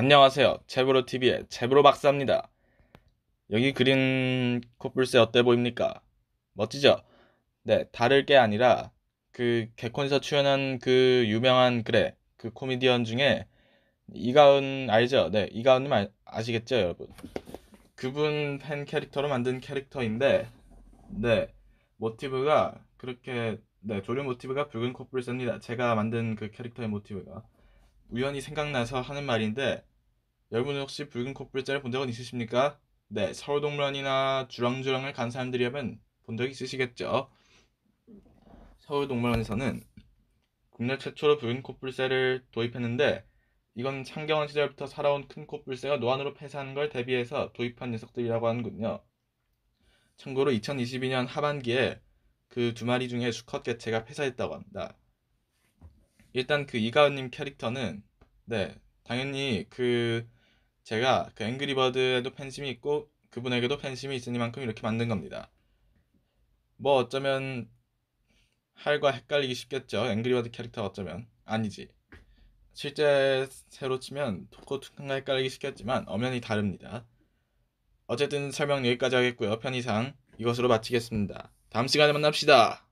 안녕하세요. 제브로 t v 의제브로 박사입니다. 여기 그린 코뿔새 어때 보입니까? 멋지죠? 네, 다를 게 아니라 그 개콘에서 출연한 그 유명한 그래, 그 코미디언 중에 이가은 알죠? 네, 이가은님 아, 아시겠죠, 여러분? 그분 팬 캐릭터로 만든 캐릭터인데 네, 모티브가 그렇게 네, 조류 모티브가 붉은 코뿔새입니다. 제가 만든 그 캐릭터의 모티브가 우연히 생각나서 하는 말인데 여러분은 혹시 붉은 코뿔자를 본 적은 있으십니까? 네, 서울동물원이나 주랑주랑을 간 사람들이라면 본 적 있으시겠죠. 서울동물원에서는 국내 최초로 붉은 코뿔새를 도입했는데 이건 창경원 시절부터 살아온 큰 코뿔새가 노안으로 폐사한 걸 대비해서 도입한 녀석들이라고 하는군요. 참고로 2022년 하반기에 그 두 마리 중에 수컷 개체가 폐사했다고 합니다 일단 그 이가은님 캐릭터는 네 당연히 그 제가 그 앵그리버드에도 팬심이 있고 그분에게도 팬심이 있으니만큼 이렇게 만든 겁니다. 뭐 어쩌면 할과 헷갈리기 쉽겠죠. 앵그리버드 캐릭터 어쩌면 아니지. 실제 새로 치면 토코투칸과 헷갈리기 쉽겠지만 엄연히 다릅니다. 어쨌든 설명 여기까지 하겠고요. 편의상 이것으로 마치겠습니다. 다음 시간에 만납시다.